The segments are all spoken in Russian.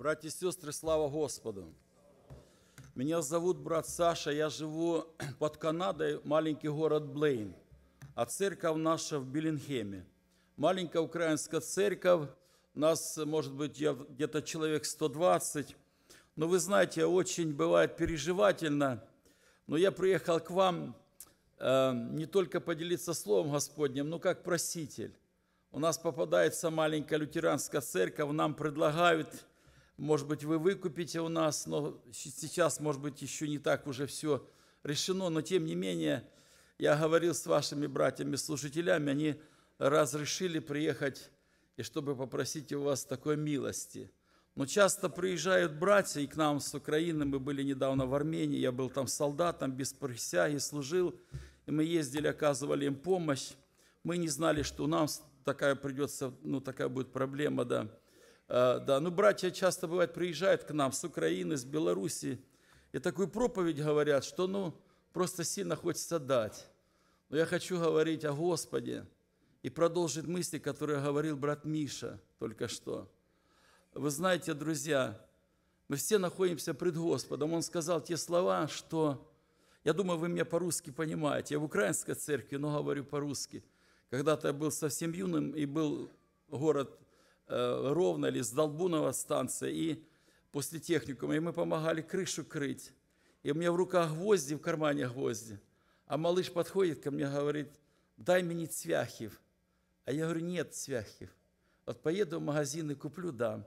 Братья и сестры, слава Господу! Меня зовут брат Саша, я живу под Канадой, маленький город Блейн, а церковь наша в Биллингеме. Маленькая украинская церковь, нас, может быть, где-то человек 120, но вы знаете, очень бывает переживательно, но я приехал к вам э, не только поделиться Словом Господним, но как проситель. У нас попадается маленькая лютеранская церковь, нам предлагают может быть, вы выкупите у нас, но сейчас, может быть, еще не так уже все решено. Но, тем не менее, я говорил с вашими братьями слушателями, они разрешили приехать, и чтобы попросить у вас такой милости. Но часто приезжают братья и к нам с Украины, мы были недавно в Армении, я был там солдатом, без присяги служил, и мы ездили, оказывали им помощь. Мы не знали, что у нас такая придется, ну такая будет проблема, да. Э, да, ну, братья часто, бывает, приезжают к нам с Украины, с Белоруссии, и такую проповедь говорят, что, ну, просто сильно хочется дать. Но я хочу говорить о Господе и продолжить мысли, которые говорил брат Миша только что. Вы знаете, друзья, мы все находимся пред Господом. Он сказал те слова, что... Я думаю, вы меня по-русски понимаете. Я в украинской церкви, но говорю по-русски. Когда-то я был совсем юным, и был город Э, ровно ли, с Долбунова станция и после техникума. И мы помогали крышу крыть. И у меня в руках гвозди, в кармане гвозди. А малыш подходит ко мне, говорит, дай мне цвяхив. А я говорю, нет цвяхив. Вот поеду в магазин и куплю, дам.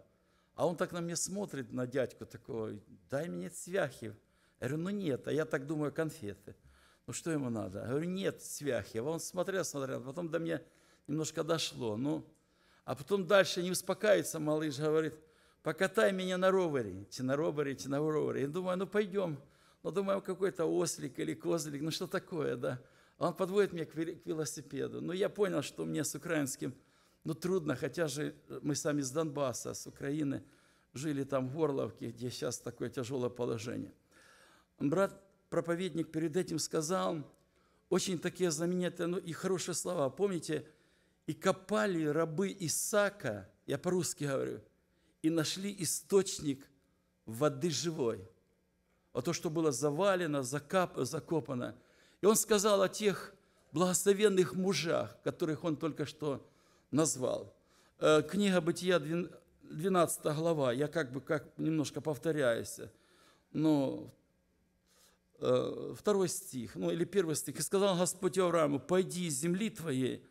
А он так на меня смотрит, на дядьку такого, дай мне цвяхив. Я говорю, ну нет, а я так думаю, конфеты. Ну что ему надо? Я говорю, нет цвяхив. А он смотрел, смотрел, потом до меня немножко дошло. Ну, а потом дальше не успокаивается малыш, говорит, покатай меня на ровере, идти на ровере, идти на ровере. Я думаю, ну пойдем. Ну, думаю, какой-то ослик или козлик, ну что такое, да. А он подводит меня к велосипеду. Ну, я понял, что мне с украинским, ну, трудно, хотя же э, мы сами с Донбасса, с Украины, жили там в Горловке, где сейчас такое тяжелое положение. Брат-проповедник перед этим сказал очень такие знаменитые ну, и хорошие слова. Помните, и копали рабы Исака, я по-русски говорю, и нашли источник воды живой. А то, что было завалено, закап, закопано. И он сказал о тех благословенных мужах, которых он только что назвал. Э, книга Бытия 12 глава, я как бы как немножко повторяюсь, но э, второй стих, ну или первый стих, «И сказал Господь Аврааму, пойди из земли твоей,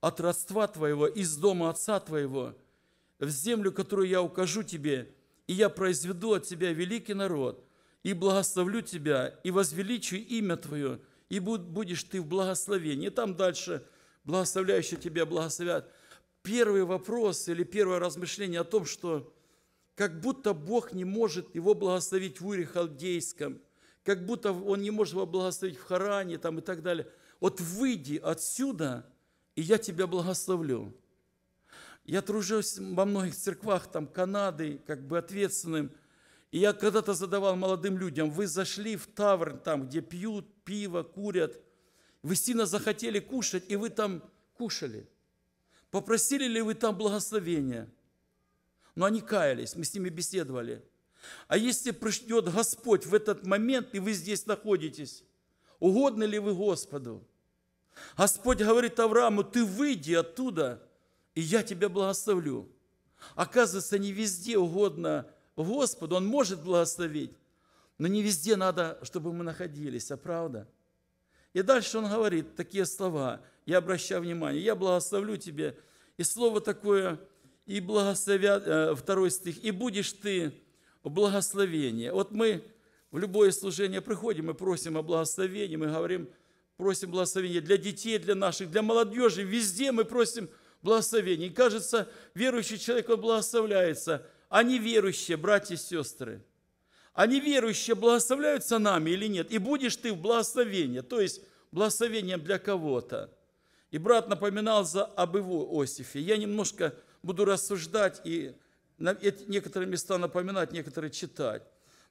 от родства твоего, из дома отца твоего, в землю, которую я укажу тебе, и я произведу от тебя великий народ, и благословлю тебя, и возвеличу имя твое, и будешь ты в благословении. И там дальше благословляющие тебя благословят. Первый вопрос или первое размышление о том, что как будто Бог не может его благословить в Уре Халдейском, как будто он не может его благословить в Харане там, и так далее. Вот выйди отсюда – и я тебя благословлю. Я тружусь во многих церквах там Канады, как бы ответственным. И я когда-то задавал молодым людям, вы зашли в таверн, там, где пьют пиво, курят, вы сильно захотели кушать, и вы там кушали. Попросили ли вы там благословения? Но они каялись, мы с ними беседовали. А если пришлет Господь в этот момент, и вы здесь находитесь, угодны ли вы Господу? Господь говорит Аврааму, ты выйди оттуда, и я тебя благословлю. Оказывается, не везде угодно Господу, Он может благословить, но не везде надо, чтобы мы находились, а правда? И дальше он говорит такие слова, я обращаю внимание, я благословлю тебе. И слово такое, и благословят, э, второй стих, и будешь ты благословение. Вот мы в любое служение приходим и просим о благословении, мы говорим – просим благословения для детей, для наших, для молодежи. Везде мы просим благословения. И кажется, верующий человек, он благословляется. А неверующие, братья и сестры, а неверующие благословляются нами или нет? И будешь ты в благословении, то есть благословением для кого-то. И брат напоминал за об его Осифе. Я немножко буду рассуждать и некоторые места напоминать, некоторые читать.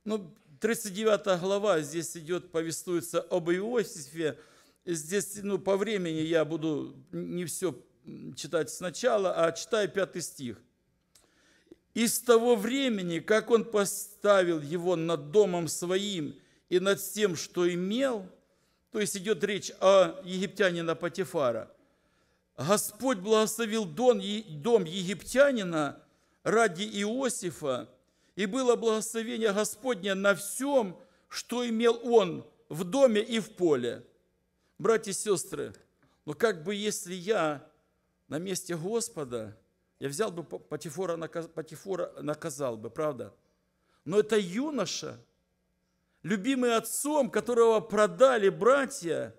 Ну, 39 глава здесь идет, повествуется об Иосифе, здесь ну, по времени я буду не все читать сначала, а читаю пятый стих. «И с того времени, как он поставил его над домом своим и над тем, что имел», то есть идет речь о египтянина Патифара, «Господь благословил дом египтянина ради Иосифа, и было благословение Господне на всем, что имел он в доме и в поле» братья и сестры, но как бы если я на месте Господа, я взял бы Патифора, наказ, Патифора наказал бы, правда? Но это юноша, любимый отцом, которого продали братья,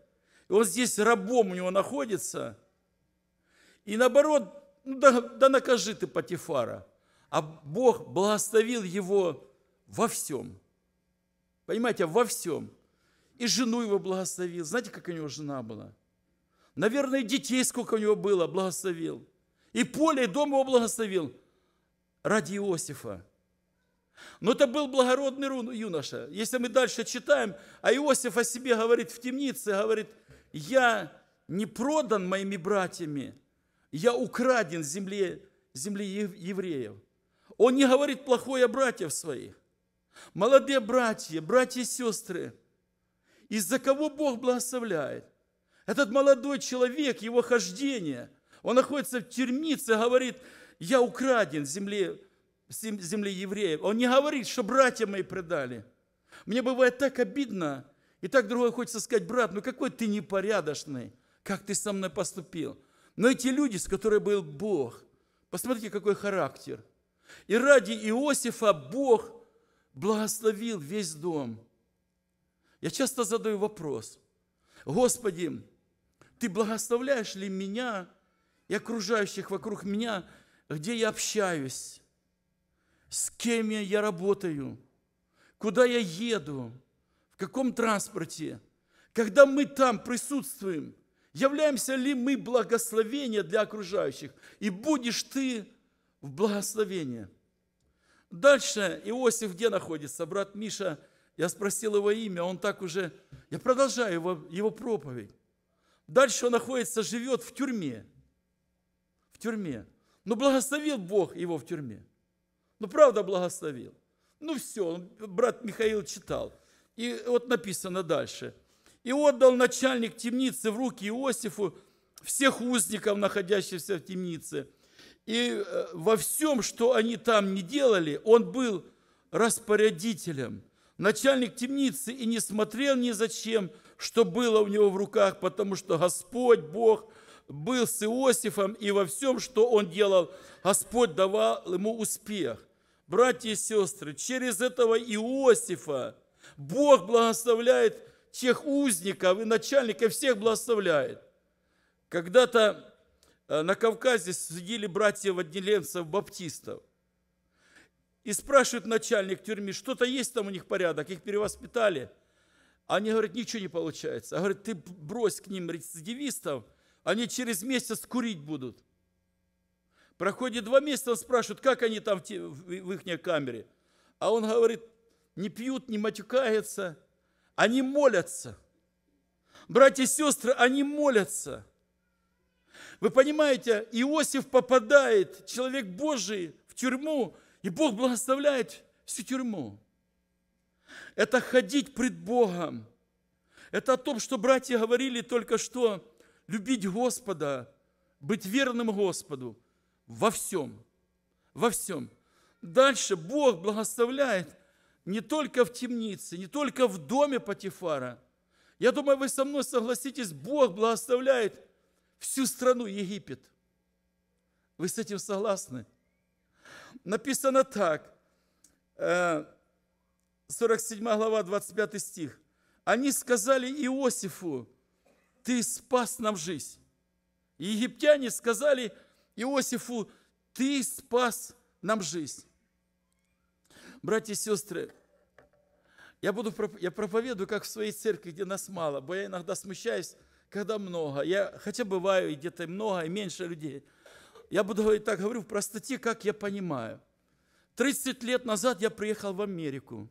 и он здесь рабом у него находится. И наоборот, ну да, да накажи ты Патифара. А Бог благословил его во всем. Понимаете, во всем. И жену его благословил. Знаете, как у него жена была? Наверное, детей сколько у него было, благословил. И поле, и дом его благословил. Ради Иосифа. Но это был благородный юноша. Если мы дальше читаем, а Иосиф о себе говорит в темнице, говорит, я не продан моими братьями, я украден земле, земли евреев. Он не говорит плохое о братьев своих. Молодые братья, братья и сестры, из-за кого Бог благословляет. Этот молодой человек, его хождение, он находится в тюрьмице, говорит, я украден земле, земли евреев. Он не говорит, что братья мои предали. Мне бывает так обидно, и так другое хочется сказать, брат, ну какой ты непорядочный, как ты со мной поступил. Но эти люди, с которыми был Бог, посмотрите, какой характер. И ради Иосифа Бог благословил весь дом – я часто задаю вопрос, Господи, Ты благословляешь ли меня и окружающих вокруг меня, где я общаюсь, с кем я, работаю, куда я еду, в каком транспорте, когда мы там присутствуем, являемся ли мы благословение для окружающих, и будешь ты в благословении. Дальше Иосиф где находится? Брат Миша – я спросил его имя, он так уже... Я продолжаю его, его проповедь. Дальше он находится, живет в тюрьме. В тюрьме. Но ну, благословил Бог его в тюрьме. Ну, правда, благословил. Ну, все, брат Михаил читал. И вот написано дальше. «И отдал начальник темницы в руки Иосифу всех узников, находящихся в темнице. И э, во всем, что они там не делали, он был распорядителем» начальник темницы и не смотрел ни зачем, что было у него в руках, потому что Господь Бог был с Иосифом, и во всем, что он делал, Господь давал ему успех. Братья и сестры, через этого Иосифа Бог благословляет тех узников и начальников, всех благословляет. Когда-то э, на Кавказе сидели братья-воднеленцев-баптистов. И спрашивает начальник тюрьмы, что-то есть там у них порядок, их перевоспитали. Они говорят, ничего не получается. А говорит, ты брось к ним рецидивистов, они через месяц курить будут. Проходит два месяца, он спрашивает, как они там в, в их камере. А он говорит, не пьют, не матюкаются, они молятся. Братья и сестры, они молятся. Вы понимаете, Иосиф попадает, человек Божий, в тюрьму, и Бог благословляет всю тюрьму. Это ходить пред Богом. Это о том, что братья говорили только что. Любить Господа, быть верным Господу во всем. Во всем. Дальше Бог благословляет не только в темнице, не только в доме Патифара. Я думаю, вы со мной согласитесь, Бог благословляет всю страну Египет. Вы с этим согласны? Написано так, 47 э, глава, 25 стих. Они сказали Иосифу, ты спас нам жизнь. египтяне сказали Иосифу, ты спас нам жизнь. Братья и сестры, я, буду, я проповедую, как в своей церкви, где нас мало, бо я иногда смущаюсь, когда много. Я, хотя бываю, и где-то много, и меньше людей – я буду говорить так, говорю в простоте, как я понимаю. 30 лет назад я приехал в Америку.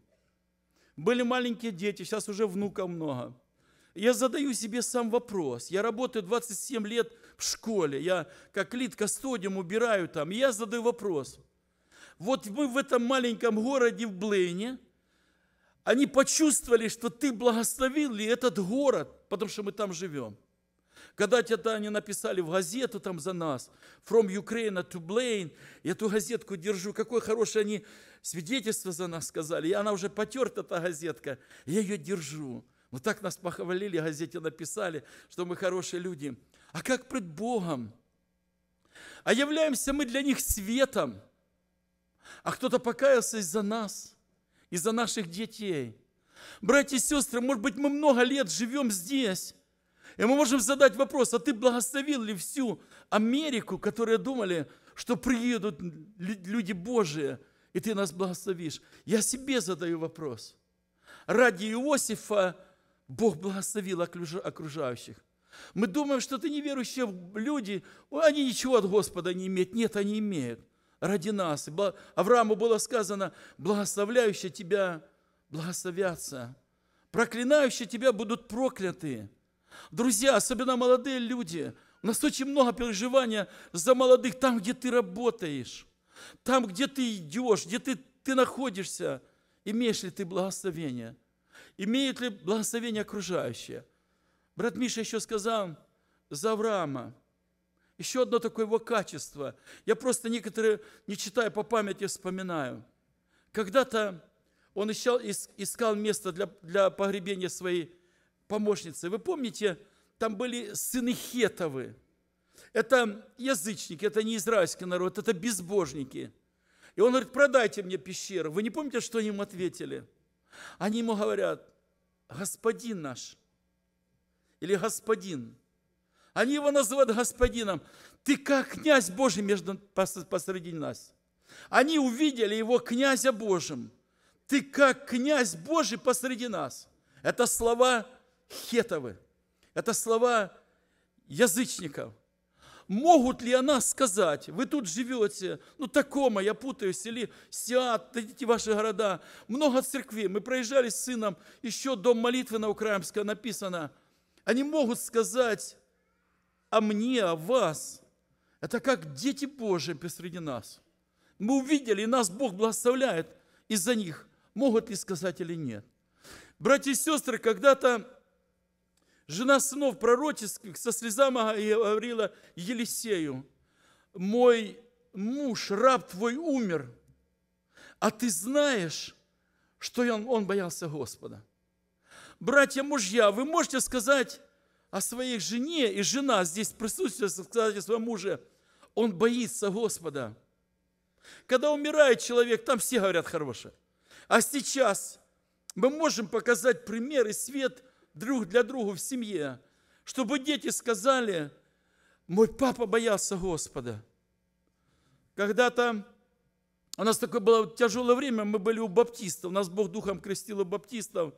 Были маленькие дети, сейчас уже внука много. Я задаю себе сам вопрос. Я работаю 27 лет в школе. Я как лид кастодиум убираю там. я задаю вопрос. Вот мы в этом маленьком городе в Блейне, они почувствовали, что ты благословил ли этот город, потому что мы там живем. Когда тогда они написали в газету там за нас, From Ukraine to Blaine, я эту газетку держу, какое хорошее они свидетельство за нас сказали. И она уже потерта, эта газетка, я ее держу. Вот так нас похвалили, в газете написали, что мы хорошие люди. А как пред Богом? А являемся мы для них светом. А кто-то покаялся из-за нас, из-за наших детей. Братья и сестры, может быть, мы много лет живем здесь, и мы можем задать вопрос, а ты благословил ли всю Америку, которые думали, что приедут люди Божии, и ты нас благословишь? Я себе задаю вопрос. Ради Иосифа Бог благословил окружающих. Мы думаем, что ты неверующие люди, они ничего от Господа не имеют. Нет, они имеют. Ради нас. Аврааму было сказано, благословляющие тебя благословятся. Проклинающие тебя будут прокляты. Друзья, особенно молодые люди, у нас очень много переживания за молодых, там, где ты работаешь, там, где ты идешь, где ты, ты находишься. Имеешь ли ты благословение? Имеют ли благословение окружающие? Брат Миша еще сказал за Авраама. Еще одно такое его качество. Я просто некоторые, не читая по памяти, вспоминаю. Когда-то он искал, искал место для, для погребения своей помощницы. Вы помните, там были сыны Хетовы. Это язычники, это не израильский народ, это безбожники. И он говорит, продайте мне пещеру. Вы не помните, что они ему ответили? Они ему говорят, господин наш, или господин. Они его называют господином. Ты как князь Божий между, посреди нас. Они увидели его князя Божьим. Ты как князь Божий посреди нас. Это слова Хетовы. Это слова язычников. Могут ли она сказать, вы тут живете, ну такома, я путаюсь, или Сиат, эти ваши города, много церквей. Мы проезжали с сыном, еще дом молитвы на Украинском написано. Они могут сказать о мне, о вас. Это как дети Божьи посреди нас. Мы увидели, и нас Бог благословляет из-за них. Могут ли сказать или нет? Братья и сестры, когда-то Жена сынов пророческих со слезами говорила Елисею, «Мой муж, раб твой умер, а ты знаешь, что он, он боялся Господа». Братья-мужья, вы можете сказать о своей жене, и жена здесь присутствует, сказать о своем муже, он боится Господа. Когда умирает человек, там все говорят хорошее. А сейчас мы можем показать пример и свет – друг для друга в семье, чтобы дети сказали, мой папа боялся Господа. Когда-то у нас такое было тяжелое время, мы были у баптистов, нас Бог Духом крестил у баптистов.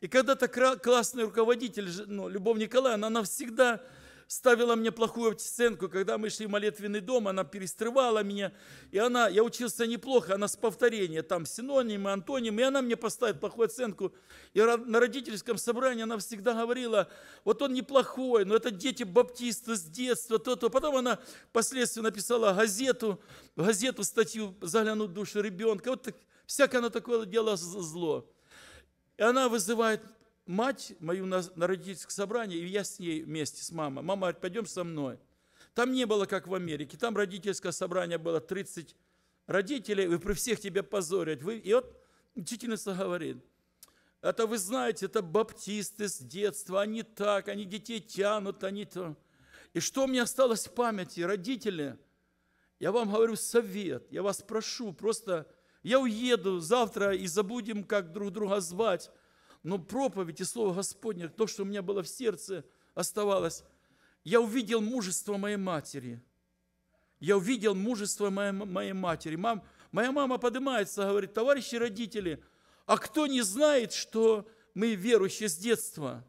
И когда-то классный руководитель, ну, Любовь Николаевна, она всегда ставила мне плохую сценку, когда мы шли в молитвенный дом, она перестрывала меня, и она, я учился неплохо, она с повторения, там синонимы, антонимы, и она мне поставит плохую оценку. И на родительском собрании она всегда говорила, вот он неплохой, но это дети баптисты с детства, то-то. Потом она впоследствии написала газету, газету, статью «Заглянуть в душу ребенка». Вот так, всякое она такое дело зло. И она вызывает мать мою на, на родительское собрание, и я с ней вместе, с мамой. Мама говорит, пойдем со мной. Там не было, как в Америке. Там родительское собрание было 30 родителей, и при всех тебя позорят. Вы, и вот учительница говорит, это вы знаете, это баптисты с детства, они так, они детей тянут, они то. И что мне осталось в памяти, родители, я вам говорю совет, я вас прошу, просто я уеду завтра и забудем, как друг друга звать, но проповедь и Слово Господне, то, что у меня было в сердце, оставалось. Я увидел мужество моей матери. Я увидел мужество моей, моей матери. Мам, моя мама поднимается, говорит, товарищи родители, а кто не знает, что мы верующие с детства?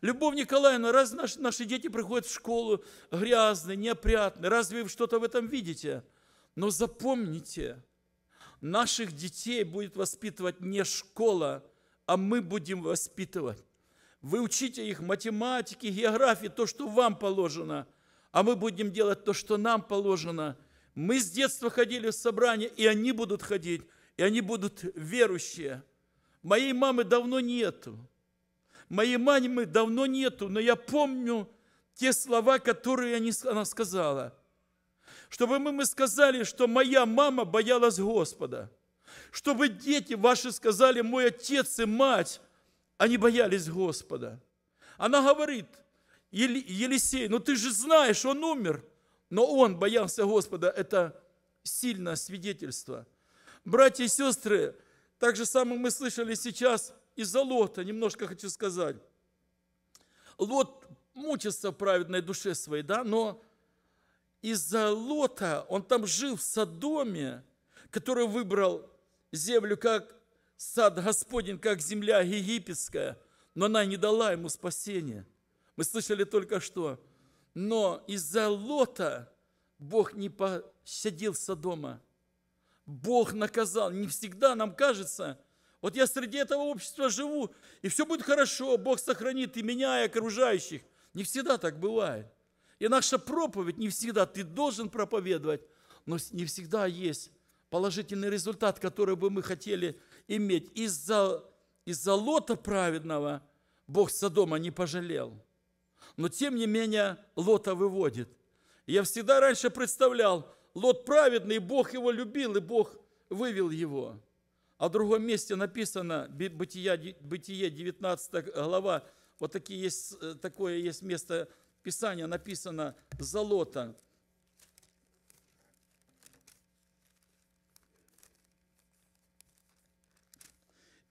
Любовь Николаевна, раз наши, наши дети приходят в школу грязные, неопрятные, разве вы что-то в этом видите? Но запомните, наших детей будет воспитывать не школа, а мы будем воспитывать. Вы учите их математики, географии, то, что вам положено, а мы будем делать то, что нам положено. Мы с детства ходили в собрание, и они будут ходить, и они будут верующие. Моей мамы давно нету. Моей мамы давно нету, но я помню те слова, которые она сказала. Чтобы мы, мы сказали, что моя мама боялась Господа – чтобы дети ваши сказали, мой отец и мать, они боялись Господа. Она говорит, Елисей, ну ты же знаешь, он умер, но он боялся Господа. Это сильное свидетельство. Братья и сестры, так же самое мы слышали сейчас из-за Лота, немножко хочу сказать. Лот мучится в праведной душе своей, да, но из-за Лота он там жил в Содоме, который выбрал землю, как сад Господень, как земля египетская, но она не дала ему спасения. Мы слышали только что. Но из-за Лота Бог не пощадил Содома. Бог наказал. Не всегда нам кажется, вот я среди этого общества живу, и все будет хорошо, Бог сохранит и меня, и окружающих. Не всегда так бывает. И наша проповедь не всегда, ты должен проповедовать, но не всегда есть положительный результат, который бы мы хотели иметь. Из-за из лота праведного Бог Содома не пожалел. Но тем не менее лота выводит. Я всегда раньше представлял, лот праведный, Бог его любил, и Бог вывел его. А в другом месте написано, Бытие, Бытие 19 глава, вот такие есть, э, такое есть место Писания, написано за лота.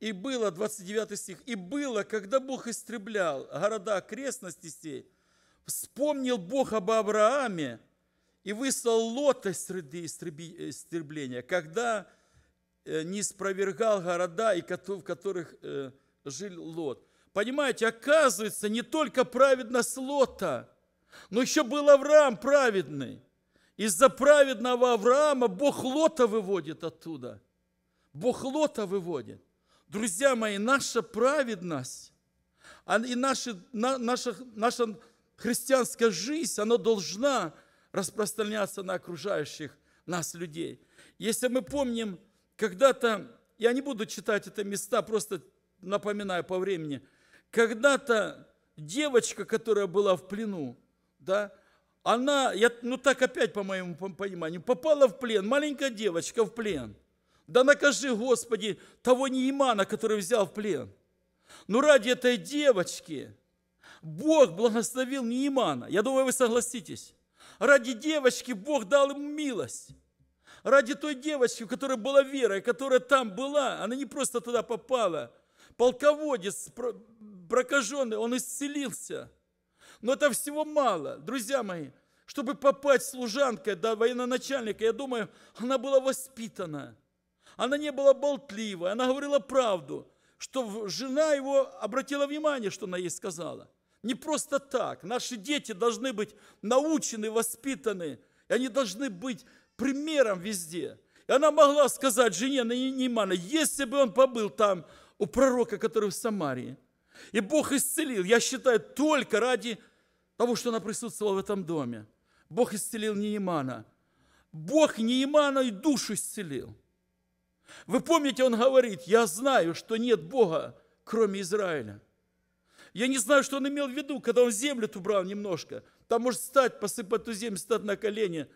И было, 29 стих, и было, когда Бог истреблял города окрестности сей, вспомнил Бог об Аврааме и выслал Лота среди истребления, когда э, не спровергал города, и в которых э, жил Лот. Понимаете, оказывается, не только праведность Лота, но еще был Авраам праведный. Из-за праведного Авраама Бог Лота выводит оттуда. Бог Лота выводит. Друзья мои, наша праведность а, и наша, наша, наша христианская жизнь, она должна распространяться на окружающих нас людей. Если мы помним, когда-то, я не буду читать это места, просто напоминаю по времени, когда-то девочка, которая была в плену, да, она, я, ну так опять по моему пониманию, попала в плен, маленькая девочка в плен – да накажи, Господи, того неимана, который взял в плен. Но ради этой девочки Бог благословил неимана. Я думаю, вы согласитесь. Ради девочки Бог дал ему милость. Ради той девочки, у которой была вера, и которая там была, она не просто туда попала. Полководец прокаженный, он исцелился. Но это всего мало, друзья мои. Чтобы попасть служанкой до военачальника, я думаю, она была воспитана. Она не была болтливой, она говорила правду, что жена его обратила внимание, что она ей сказала. Не просто так. Наши дети должны быть научены, воспитаны, и они должны быть примером везде. И она могла сказать жене Неймана, если бы он побыл там у пророка, который в Самарии, и Бог исцелил, я считаю, только ради того, что она присутствовала в этом доме. Бог исцелил Неймана. Бог Неймана и душу исцелил. Вы помните, он говорит, я знаю, что нет Бога, кроме Израиля. Я не знаю, что он имел в виду, когда он землю ту брал немножко. Там может стать, посыпать эту землю, стать на колени.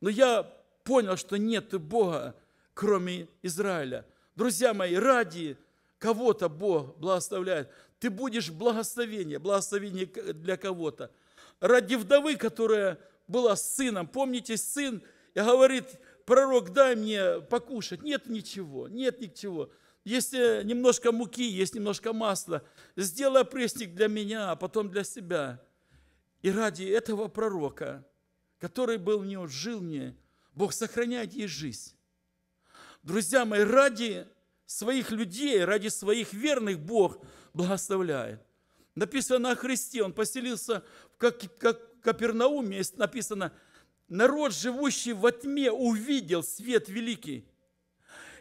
Но я понял, что нет Бога, кроме Израиля. Друзья мои, ради кого-то Бог благословляет. Ты будешь благословение, благословение для кого-то. Ради вдовы, которая была с сыном. Помните, сын, и говорит, пророк, дай мне покушать. Нет ничего, нет ничего. Есть э, немножко муки, есть немножко масла. Сделай опресник для меня, а потом для себя. И ради этого пророка, который был в мне, жил мне, Бог сохраняет ей жизнь. Друзья мои, ради своих людей, ради своих верных Бог благословляет. Написано о Христе, Он поселился в Капернауме, написано, народ, живущий во тьме, увидел свет великий.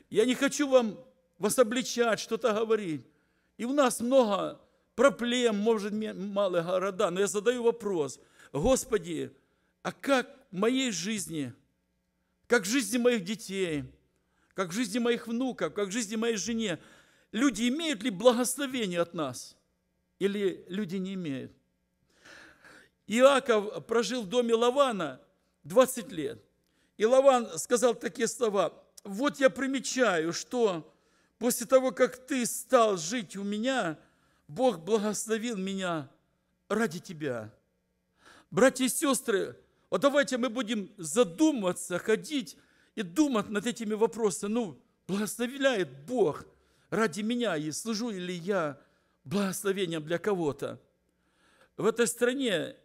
Я не хочу вам вас обличать, что-то говорить. И у нас много проблем, может, малые города, но я задаю вопрос. Господи, а как в моей жизни, как в жизни моих детей, как в жизни моих внуков, как в жизни моей жене, люди имеют ли благословение от нас? Или люди не имеют? Иаков прожил в доме Лавана – 20 лет. И Лаван сказал такие слова. «Вот я примечаю, что после того, как ты стал жить у меня, Бог благословил меня ради тебя». Братья и сестры, вот давайте мы будем задуматься, ходить и думать над этими вопросами. Ну, благословляет Бог ради меня, и служу ли я благословением для кого-то. В этой стране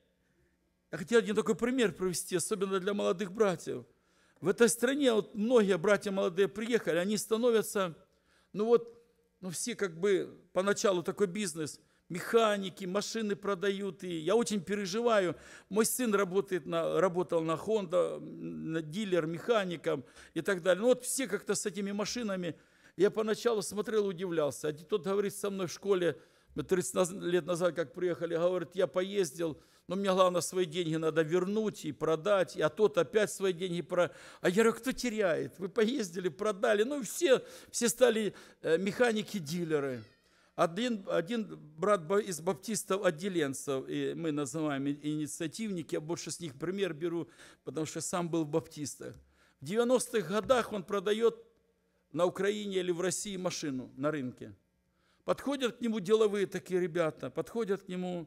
я хотел один такой пример провести, особенно для молодых братьев. В этой стране вот многие братья молодые приехали, они становятся, ну вот, ну все как бы поначалу такой бизнес, механики, машины продают, и я очень переживаю. Мой сын работает на, работал на Honda, на дилер, механиком и так далее. Ну вот все как-то с этими машинами, я поначалу смотрел, удивлялся. Один а тот говорит со мной в школе, мы 30 лет назад, как приехали, говорит, я поездил, но мне главное свои деньги надо вернуть и продать, а тот опять свои деньги про... А я говорю, кто теряет? Вы поездили, продали. Ну, все, все стали э, механики-дилеры. Один, один брат из баптистов отделенцев, и мы называем инициативники, я больше с них пример беру, потому что сам был в баптистах. В 90-х годах он продает на Украине или в России машину на рынке – Подходят к нему деловые такие ребята, подходят к нему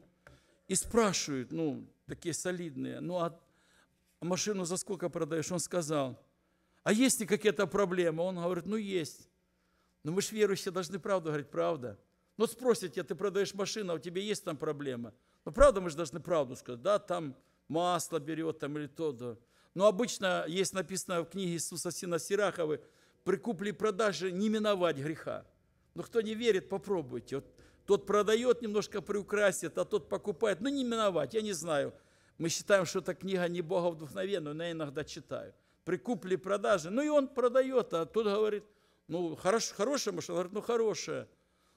и спрашивают, ну, такие солидные, ну, а машину за сколько продаешь? Он сказал, а есть ли какие-то проблемы? Он говорит, ну, есть. Но «Ну, мы же верующие должны правду говорить, правда. Ну, спросят тебя, а ты продаешь машину, а у тебя есть там проблема? Ну, правда, мы же должны правду сказать, да, там масло берет, там или то, да. Но «Ну, обычно есть написано в книге Иисуса Сина Сираховы, при купле продаже не миновать греха. Ну, кто не верит, попробуйте. Вот тот продает, немножко приукрасит, а тот покупает. Ну, не миновать, я не знаю. Мы считаем, что эта книга не Бога вдохновенная, но я иногда читаю. При купле-продаже. Ну, и он продает, а тот говорит, ну, хорош, хорошая машина. Он говорит, ну, хорошая.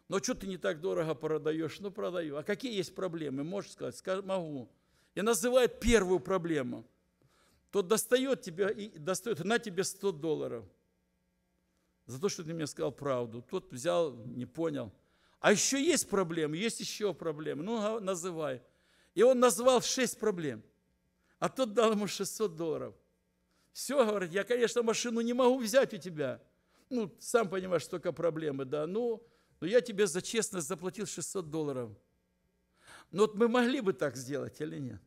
Но что ты не так дорого продаешь? Ну, продаю. А какие есть проблемы? Можешь сказать? Скажи, могу. И называет первую проблему. Тот достает тебя, и достает, на тебе 100 долларов – за то, что ты мне сказал правду. Тот взял, не понял. А еще есть проблемы, есть еще проблемы. Ну, а, называй. И он назвал шесть проблем. А тот дал ему 600 долларов. Все, говорит, я, конечно, машину не могу взять у тебя. Ну, сам понимаешь, только проблемы, да. Ну, но я тебе за честность заплатил 600 долларов. Ну, вот мы могли бы так сделать или нет?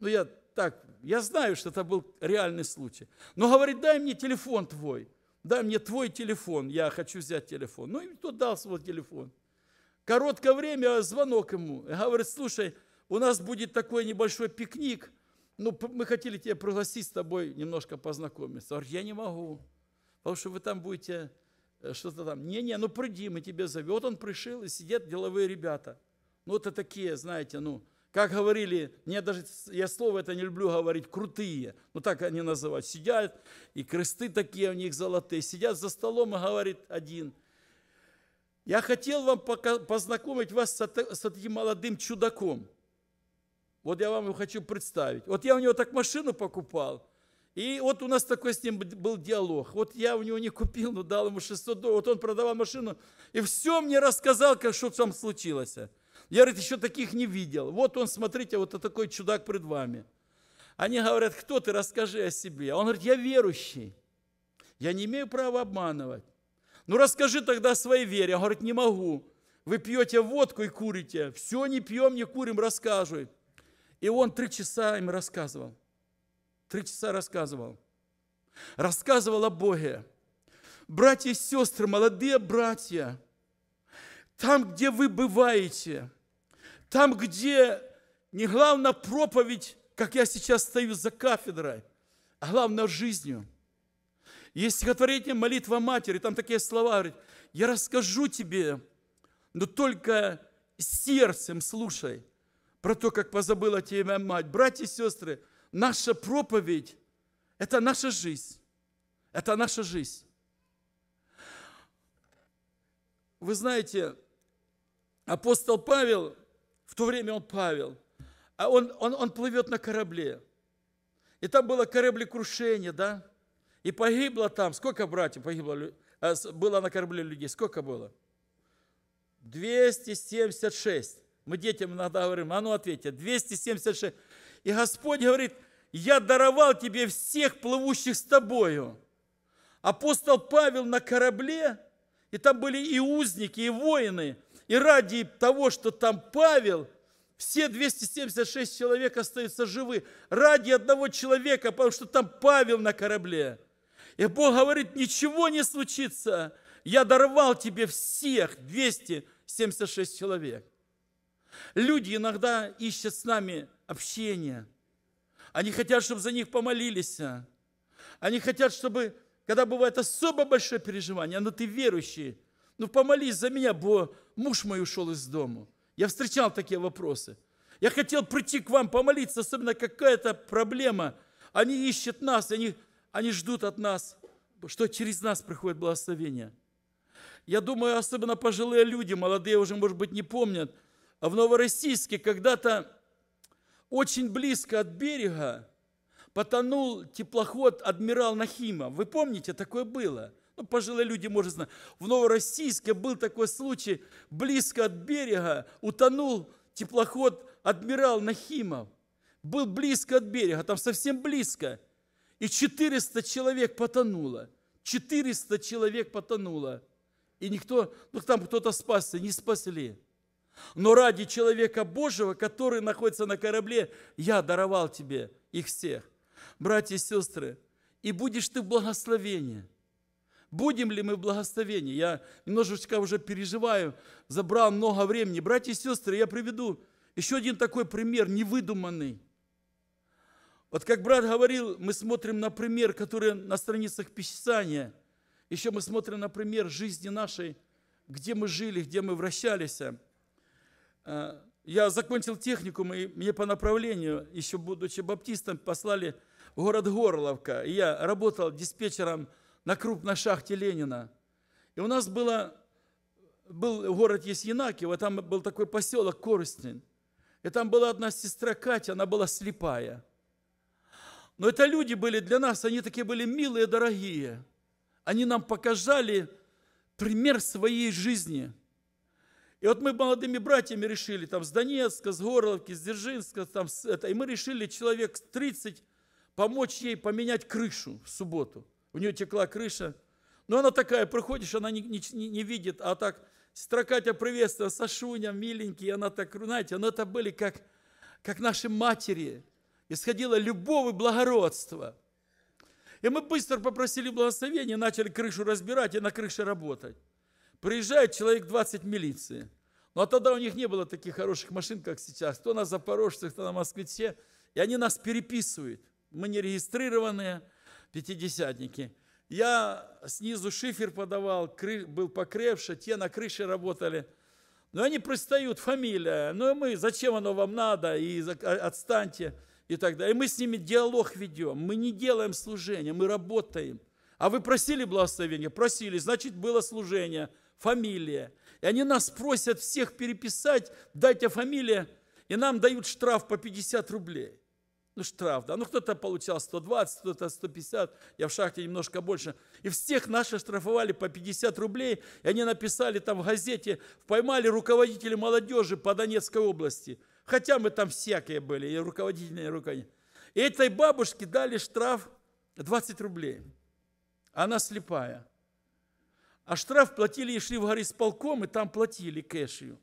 Ну, я так, я знаю, что это был реальный случай. Но говорит, дай мне телефон твой дай мне твой телефон, я хочу взять телефон. Ну, и тот дал свой телефон. Короткое время а звонок ему. Говорит, слушай, у нас будет такой небольшой пикник. Ну, мы хотели тебя пригласить с тобой немножко познакомиться. Говорит, я не могу, потому что вы там будете э, что-то там. Не-не, ну приди, мы тебе зовем. Вот он пришел, и сидят деловые ребята. Ну, это такие, знаете, ну, как говорили, мне даже, я слово это не люблю говорить, крутые, ну так они называют, сидят, и кресты такие у них золотые, сидят за столом и говорит один, я хотел вам познакомить вас с таким молодым чудаком. Вот я вам его хочу представить. Вот я у него так машину покупал, и вот у нас такой с ним был диалог. Вот я у него не купил, но дал ему 600 долларов. Вот он продавал машину, и все мне рассказал, как, что там случилось. Я, говорит, еще таких не видел. Вот он, смотрите, вот такой чудак пред вами. Они говорят, кто ты, расскажи о себе. он говорит, я верующий. Я не имею права обманывать. Ну, расскажи тогда о своей вере. Он говорит, не могу. Вы пьете водку и курите. Все, не пьем, не курим, рассказывай. И он три часа им рассказывал. Три часа рассказывал. Рассказывал о Боге. Братья и сестры, молодые братья – там, где вы бываете, там, где не главная проповедь, как я сейчас стою за кафедрой, а главное жизнью. Есть стихотворение «Молитва матери», там такие слова, говорит, «Я расскажу тебе, но только сердцем слушай про то, как позабыла тебя мать». Братья и сестры, наша проповедь – это наша жизнь. Это наша жизнь. Вы знаете, апостол Павел, в то время он Павел, а он, он, он плывет на корабле. И там было кораблекрушение, да? И погибло там, сколько братьев погибло, а, было на корабле людей, сколько было? 276. Мы детям иногда говорим, а ну ответьте, 276. И Господь говорит, я даровал тебе всех плывущих с тобою. Апостол Павел на корабле, и там были и узники, и воины – и ради того, что там Павел, все 276 человек остаются живы. Ради одного человека, потому что там Павел на корабле. И Бог говорит, ничего не случится. Я даровал тебе всех 276 человек. Люди иногда ищут с нами общение. Они хотят, чтобы за них помолились. Они хотят, чтобы, когда бывает особо большое переживание, но ты верующий, ну помолись за меня, бо муж мой ушел из дома. Я встречал такие вопросы. Я хотел прийти к вам помолиться, особенно какая-то проблема. Они ищут нас, они, они ждут от нас, что через нас приходит благословение. Я думаю, особенно пожилые люди, молодые уже, может быть, не помнят, а в Новороссийске когда-то очень близко от берега потонул теплоход «Адмирал Нахима». Вы помните, такое было – ну, пожилые люди, может, знать. В Новороссийске был такой случай, близко от берега утонул теплоход «Адмирал Нахимов». Был близко от берега, там совсем близко. И 400 человек потонуло. 400 человек потонуло. И никто, ну там кто-то спасся, не спасли. Но ради человека Божьего, который находится на корабле, я даровал тебе их всех. Братья и сестры, и будешь ты в благословении – Будем ли мы в благословении? Я немножечко уже переживаю, забрал много времени. Братья и сестры, я приведу еще один такой пример, невыдуманный. Вот как брат говорил, мы смотрим на пример, который на страницах Писания. Еще мы смотрим на пример жизни нашей, где мы жили, где мы вращались. Э, я закончил техникум, и мне по направлению, еще будучи баптистом, послали в город Горловка. я работал диспетчером на крупной шахте Ленина. И у нас было, был город Есьянакиево, там был такой поселок Коростин. И там была одна сестра Катя, она была слепая. Но это люди были для нас, они такие были милые, дорогие. Они нам показали пример своей жизни. И вот мы молодыми братьями решили, там с Донецка, с Горловки, с Дзержинска, там это, и мы решили человек 30 помочь ей поменять крышу в субботу у нее текла крыша. Но она такая, проходишь, она не, не, не видит, а так строка тебя приветствия, Сашуня, миленький, она так, знаете, она это были как, как наши матери. исходило любовь и благородство. И мы быстро попросили благословения, начали крышу разбирать и на крыше работать. Приезжает человек 20 милиции. Ну а тогда у них не было таких хороших машин, как сейчас. Кто на запорожцах, кто на москвиче. И они нас переписывают. Мы не регистрированные, пятидесятники. Я снизу шифер подавал, был покрепше, те на крыше работали. Но они пристают, фамилия, ну и мы, зачем оно вам надо, и а, отстаньте, и так далее. И мы с ними диалог ведем, мы не делаем служение, мы работаем. А вы просили благословения? Просили, значит, было служение, фамилия. И они нас просят всех переписать, дайте фамилия, и нам дают штраф по 50 рублей ну, штраф, да, ну, кто-то получал 120, кто-то 150, я в шахте немножко больше. И всех наши штрафовали по 50 рублей, и они написали там в газете, поймали руководителей молодежи по Донецкой области. Хотя мы там всякие были, и руководители, и руководители. И этой бабушке дали штраф 20 рублей. Она слепая. А штраф платили и шли в с полком, и там платили кэшью.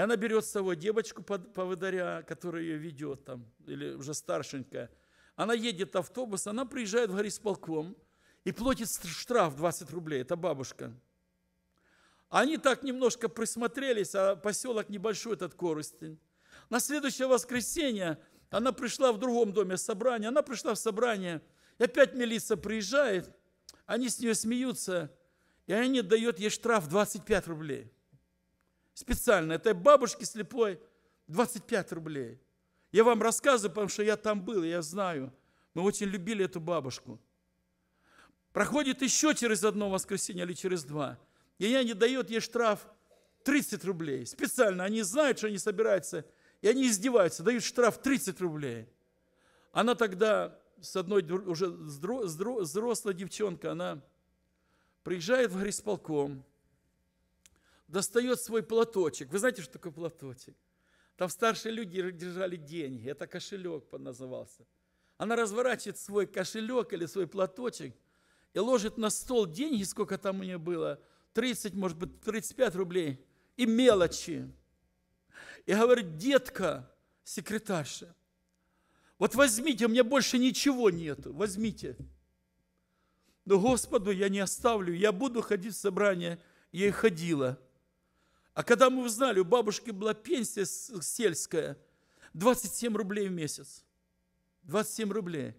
И она берет с собой девочку поводыря, которая ее ведет там, или уже старшенькая. Она едет автобус, она приезжает в горисполком и платит штраф 20 рублей. Это бабушка. Они так немножко присмотрелись, а поселок небольшой этот Коростень. На следующее воскресенье она пришла в другом доме собрания. Она пришла в собрание, и опять милиция приезжает, они с нее смеются, и они дают ей штраф 25 рублей специально этой бабушке слепой 25 рублей. Я вам рассказываю, потому что я там был, я знаю. Мы очень любили эту бабушку. Проходит еще через одно воскресенье или через два. И они дает ей штраф 30 рублей. Специально они знают, что они собираются. И они издеваются, дают штраф 30 рублей. Она тогда с одной уже взрослая девчонка, она приезжает в горисполком, достает свой платочек. Вы знаете, что такое платочек? Там старшие люди держали деньги. Это кошелек назывался. Она разворачивает свой кошелек или свой платочек и ложит на стол деньги, сколько там у нее было, 30, может быть, 35 рублей, и мелочи. И говорит, детка, секретарша, вот возьмите, у меня больше ничего нету, возьмите. Но Господу я не оставлю, я буду ходить в собрание. Я и ходила. А когда мы узнали, у бабушки была пенсия сельская, 27 рублей в месяц. 27 рублей.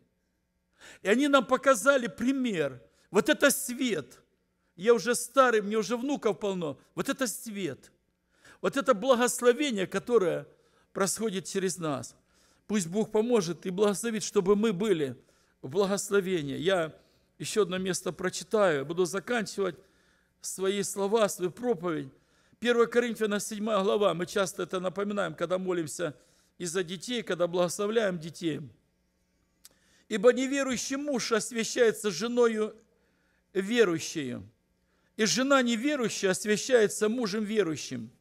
И они нам показали пример. Вот это свет. Я уже старый, мне уже внуков полно. Вот это свет. Вот это благословение, которое происходит через нас. Пусть Бог поможет и благословит, чтобы мы были в благословении. Я еще одно место прочитаю, буду заканчивать свои слова, свою проповедь. 1 Коринфяна 7 глава, мы часто это напоминаем, когда молимся из-за детей, когда благословляем детей. «Ибо неверующий муж освящается женою верующей, и жена неверующая освящается мужем верующим».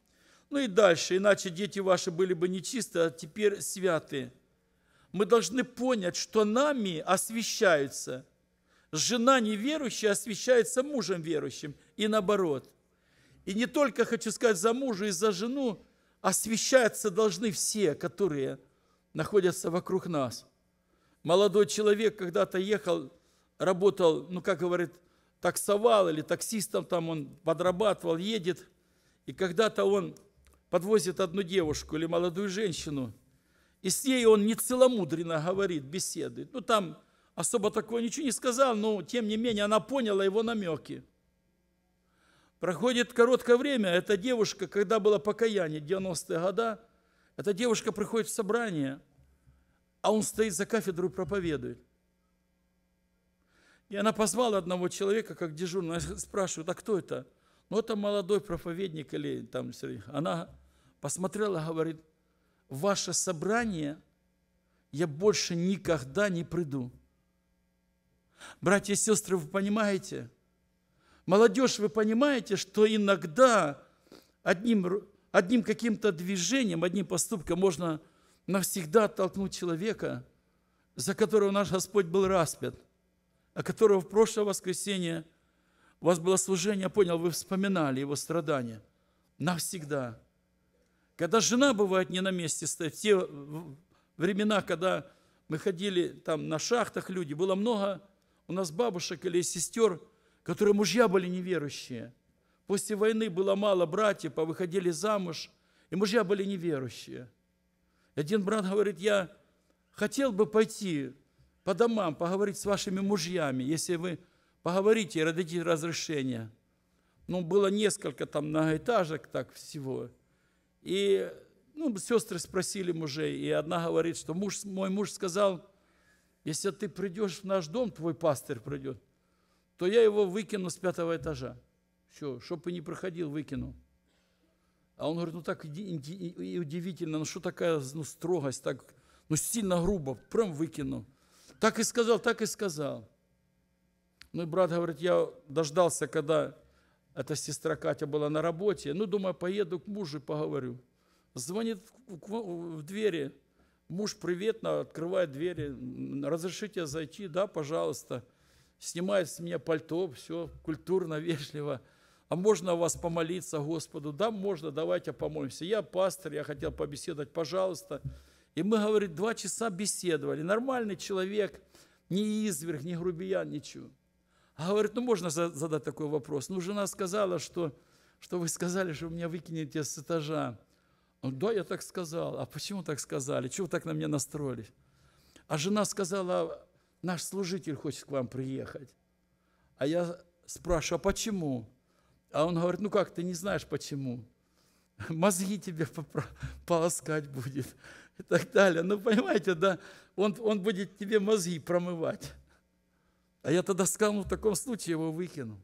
Ну и дальше, иначе дети ваши были бы нечисты, а теперь святые. Мы должны понять, что нами освящаются. Жена неверующая освящается мужем верующим, и наоборот – и не только, хочу сказать, за мужа и за жену освещаться должны все, которые находятся вокруг нас. Молодой человек когда-то ехал, работал, ну, как говорит, таксовал или таксистом там он подрабатывал, едет. И когда-то он подвозит одну девушку или молодую женщину, и с ней он не целомудренно говорит, беседует. Ну, там особо такого ничего не сказал, но, тем не менее, она поняла его намеки. Проходит короткое время, эта девушка, когда было покаяние, 90-е годы, эта девушка приходит в собрание, а он стоит за кафедрой и проповедует. И она позвала одного человека, как дежурного, спрашивает, а кто это? Ну, это молодой проповедник или там, она посмотрела, говорит, ваше собрание я больше никогда не приду. Братья и сестры, вы понимаете, Молодежь, вы понимаете, что иногда одним, одним каким-то движением, одним поступком можно навсегда оттолкнуть человека, за которого наш Господь был распят, а которого в прошлое воскресенье у вас было служение, понял, вы вспоминали его страдания. Навсегда. Когда жена бывает не на месте стоит, в те времена, когда мы ходили там на шахтах люди, было много у нас бабушек или сестер, которые мужья были неверующие. После войны было мало братьев, а выходили замуж, и мужья были неверующие. Один брат говорит, я хотел бы пойти по домам, поговорить с вашими мужьями, если вы поговорите и дадите разрешение. Ну, было несколько там многоэтажек так всего. И ну, сестры спросили мужей, и одна говорит, что муж, мой муж сказал, если ты придешь в наш дом, твой пастырь придет то я его выкину с пятого этажа. Все, чтобы не проходил, выкину. А он говорит, ну так и удивительно, ну что такая ну, строгость, так, ну сильно грубо, прям выкину. Так и сказал, так и сказал. Ну и брат говорит, я дождался, когда эта сестра Катя была на работе, ну думаю, поеду к мужу и поговорю. Звонит в двери, муж приветно открывает двери, разрешите зайти, да, пожалуйста снимает с меня пальто, все культурно, вежливо. А можно у вас помолиться Господу? Да, можно, давайте помолимся. Я пастор, я хотел побеседовать, пожалуйста. И мы, говорит, два часа беседовали. Нормальный человек, не изверг, не грубиян, ничего. А говорит, ну можно задать такой вопрос. Ну, жена сказала, что, что вы сказали, что меня выкинете с этажа. Он, да, я так сказал. А почему так сказали? Чего вы так на меня настроились? А жена сказала, наш служитель хочет к вам приехать. А я спрашиваю, а почему? А он говорит, ну как, ты не знаешь почему? Мозги тебе полоскать будет и так далее. Ну, понимаете, да, он, он будет тебе мозги промывать. А я тогда сказал, ну, в таком случае его выкину.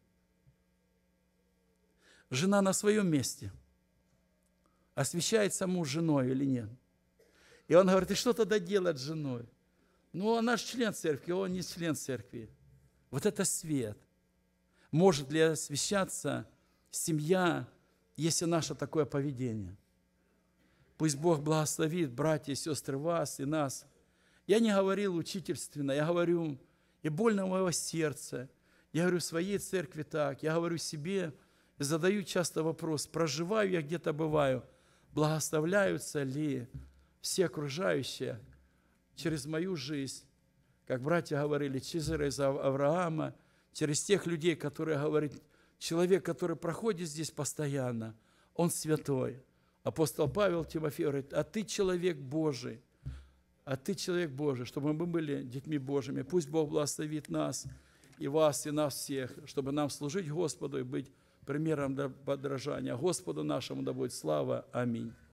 Жена на своем месте. Освещает саму женой или нет? И он говорит, и что тогда делать с женой? Ну, она а же член церкви, он не член церкви. Вот это свет. Может ли освещаться семья, если наше такое поведение? Пусть Бог благословит братья и сестры вас и нас. Я не говорил учительственно, я говорю и больно у моего сердца. Я говорю своей церкви так, я говорю себе, задаю часто вопрос, проживаю я где-то бываю, благословляются ли все окружающие – через мою жизнь, как братья говорили, через Авраама, через тех людей, которые говорят, человек, который проходит здесь постоянно, он святой. Апостол Павел Тимофею говорит, а ты человек Божий, а ты человек Божий, чтобы мы были детьми Божьими. Пусть Бог благословит нас, и вас, и нас всех, чтобы нам служить Господу и быть примером для подражания. Господу нашему да будет слава. Аминь.